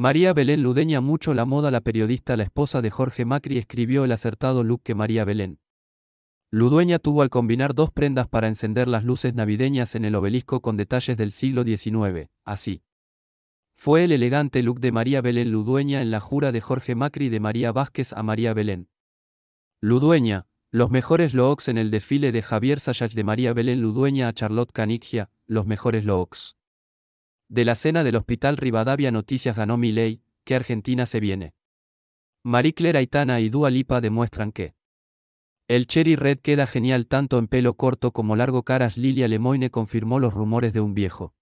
María Belén Ludeña mucho la moda la periodista la esposa de Jorge Macri escribió el acertado look que María Belén Ludueña tuvo al combinar dos prendas para encender las luces navideñas en el obelisco con detalles del siglo XIX, así. Fue el elegante look de María Belén Ludueña en la jura de Jorge Macri de María Vázquez a María Belén. Ludueña, los mejores looks en el desfile de Javier Sayach de María Belén Ludueña a Charlotte Canigia, los mejores looks. De la cena del Hospital Rivadavia Noticias ganó Milei, que Argentina se viene. Marie Claire Aitana y Dua Lipa demuestran que el Cherry Red queda genial tanto en pelo corto como largo caras Lilia Lemoyne confirmó los rumores de un viejo.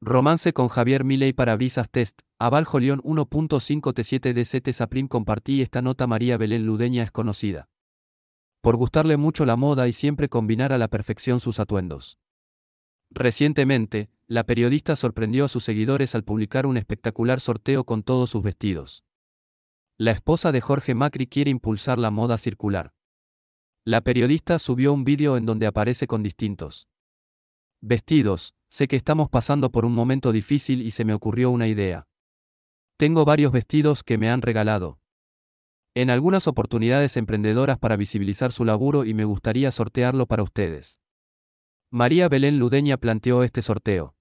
Romance con Javier Milei para Brisas Test, Aval 1.5T7D7 Saprim compartí esta nota María Belén Ludeña es conocida. Por gustarle mucho la moda y siempre combinar a la perfección sus atuendos. Recientemente, la periodista sorprendió a sus seguidores al publicar un espectacular sorteo con todos sus vestidos. La esposa de Jorge Macri quiere impulsar la moda circular. La periodista subió un vídeo en donde aparece con distintos vestidos, sé que estamos pasando por un momento difícil y se me ocurrió una idea. Tengo varios vestidos que me han regalado. En algunas oportunidades emprendedoras para visibilizar su laburo y me gustaría sortearlo para ustedes. María Belén Ludeña planteó este sorteo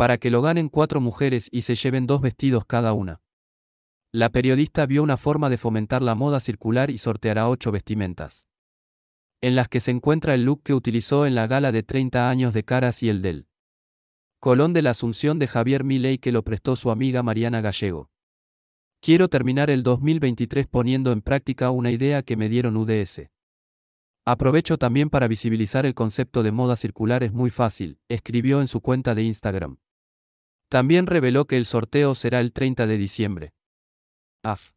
para que lo ganen cuatro mujeres y se lleven dos vestidos cada una. La periodista vio una forma de fomentar la moda circular y sorteará ocho vestimentas. En las que se encuentra el look que utilizó en la gala de 30 años de Caras y el del Colón de la Asunción de Javier Milei que lo prestó su amiga Mariana Gallego. Quiero terminar el 2023 poniendo en práctica una idea que me dieron UDS. Aprovecho también para visibilizar el concepto de moda circular es muy fácil, escribió en su cuenta de Instagram. También reveló que el sorteo será el 30 de diciembre. AF.